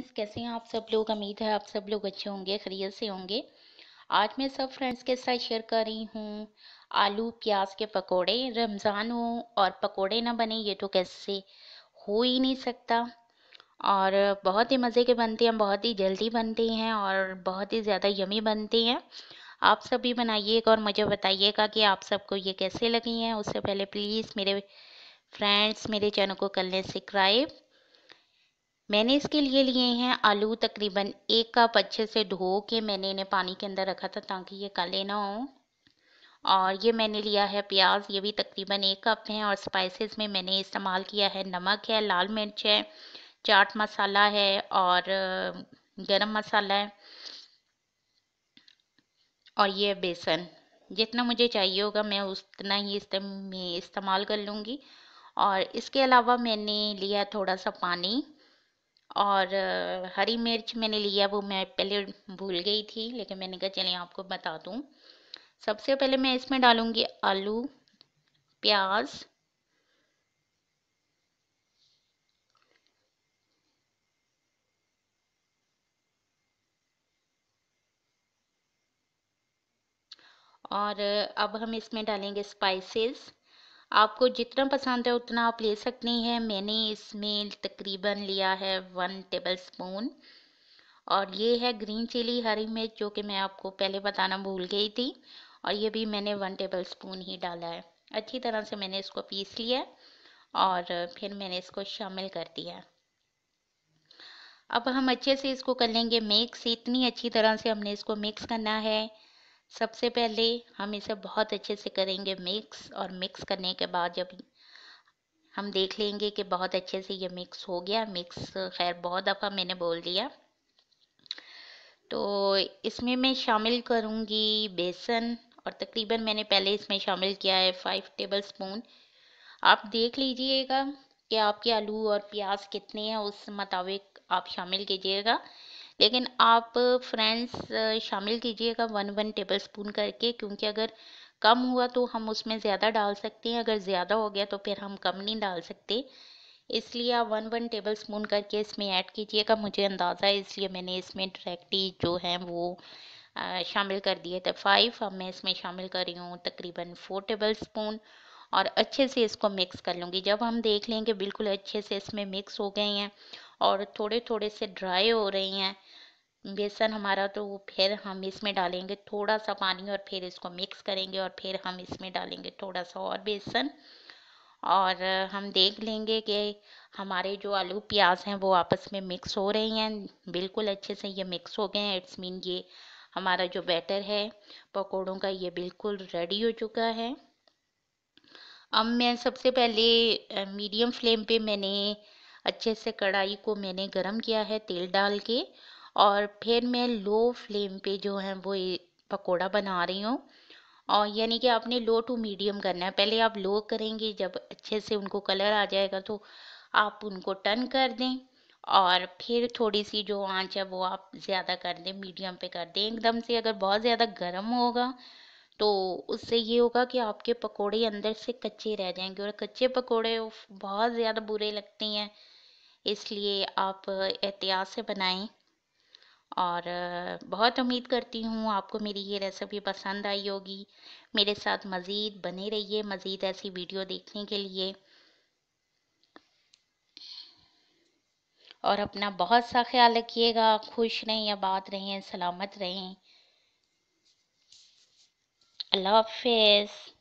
friends कैसे हैं आप सब लोग उम्मीद है आप सब लोग अच्छे होंगे खरीद से होंगे आज मैं सब फ्रेंड्स के साथ शेयर कर रही हूँ आलू प्याज के पकोड़े रमज़ान हो और पकोड़े ना बने ये तो कैसे हो ही नहीं सकता और बहुत ही मज़े के बनते हैं बहुत ही जल्दी बनते हैं और बहुत ही ज़्यादा यमी बनते हैं आप सब भी बनाइएगा और मुझे बताइएगा कि आप सबको ये कैसे लगी हैं उससे पहले प्लीज़ मेरे फ्रेंड्स मेरे चैनल को कर लें सब्सक्राइब मैंने इसके लिए लिए हैं आलू तकरीबन एक कप अच्छे से धो के मैंने इन्हें पानी के अंदर रखा था ताकि ये काले ना हो और ये मैंने लिया है प्याज ये भी तकरीबन एक कप है और स्पाइसेस में मैंने इस्तेमाल किया है नमक है लाल मिर्च है चाट मसाला है और गरम मसाला है और ये बेसन जितना मुझे चाहिए होगा मैं उतना ही इस्तेमाल कर लूँगी और इसके अलावा मैंने लिया थोड़ा सा पानी और हरी मिर्च मैंने लिया वो मैं पहले भूल गई थी लेकिन मैंने कहा चलिए आपको बता दूँ सबसे पहले मैं इसमें डालूँगी आलू प्याज और अब हम इसमें डालेंगे स्पाइसेस आपको जितना पसंद है उतना आप ले सकते हैं मैंने इसमें तकरीबन लिया है वन टेबल स्पून और ये है ग्रीन चिली हरी मिर्च जो कि मैं आपको पहले बताना भूल गई थी और ये भी मैंने वन टेबल स्पून ही डाला है अच्छी तरह से मैंने इसको पीस लिया और फिर मैंने इसको शामिल कर दिया अब हम अच्छे से इसको कर लेंगे मिक्स इतनी अच्छी तरह से हमने इसको मिक्स करना है सबसे पहले हम इसे बहुत अच्छे से करेंगे मिक्स और मिक्स करने के बाद जब हम देख लेंगे कि बहुत अच्छे से ये मिक्स हो गया मिक्स खैर बहुत दफ़ा मैंने बोल दिया तो इसमें मैं शामिल करूँगी बेसन और तकरीबन मैंने पहले इसमें शामिल किया है फाइव टेबल स्पून आप देख लीजिएगा कि आपके आलू और प्याज कितने हैं उस मुताबिक आप शामिल कीजिएगा लेकिन आप फ्रेंड्स शामिल कीजिएगा वन वन टेबल स्पून करके क्योंकि अगर कम हुआ तो हम उसमें ज़्यादा डाल सकते हैं अगर ज़्यादा हो गया तो फिर हम कम नहीं डाल सकते इसलिए आप वन वन टेबल स्पून करके इसमें ऐड कीजिएगा मुझे अंदाज़ा है इसलिए मैंने इसमें डायरेक्ट ही जो है वो शामिल कर दिए थे फाइव अब मैं इसमें शामिल कर रही हूँ तकरीबन फोर टेबल स्पून और अच्छे से इसको मिक्स कर लूँगी जब हम देख लेंगे बिल्कुल अच्छे से इसमें मिक्स हो गए हैं और थोड़े थोड़े से ड्राई हो रही हैं बेसन हमारा तो फिर हम इसमें डालेंगे थोड़ा सा पानी और फिर इसको मिक्स करेंगे और फिर हम इसमें डालेंगे थोड़ा सा और बेसन और हम देख लेंगे कि हमारे जो आलू प्याज हैं वो आपस में मिक्स हो रही हैं बिल्कुल अच्छे से ये मिक्स हो गए हैं इट्स मीन ये हमारा जो बैटर है पकौड़ों का ये बिल्कुल रेडी हो चुका है अब मैं सबसे पहले मीडियम फ्लेम पे मैंने अच्छे से कढ़ाई को मैंने गरम किया है तेल डाल के और फिर मैं लो फ्लेम पे जो है वो पकोड़ा बना रही हूँ और यानी कि आपने लो टू मीडियम करना है पहले आप लो करेंगे जब अच्छे से उनको कलर आ जाएगा तो आप उनको टर्न कर दें और फिर थोड़ी सी जो आंच है वो आप ज़्यादा कर दें मीडियम पे कर दें एकदम से अगर बहुत ज़्यादा गर्म होगा तो उससे ये होगा कि आपके पकोड़े अंदर से कच्चे रह जाएंगे और कच्चे पकोड़े बहुत ज़्यादा बुरे लगते हैं इसलिए आप एहतियात से बनाएं और बहुत उम्मीद करती हूँ आपको मेरी ये रेसिपी पसंद आई होगी मेरे साथ मज़ीद बने रहिए मज़ीद ऐसी वीडियो देखने के लिए और अपना बहुत सा ख्याल रखिएगा खुश रहें आबाद रहें सलामत रहें अल्लाह हाफिज़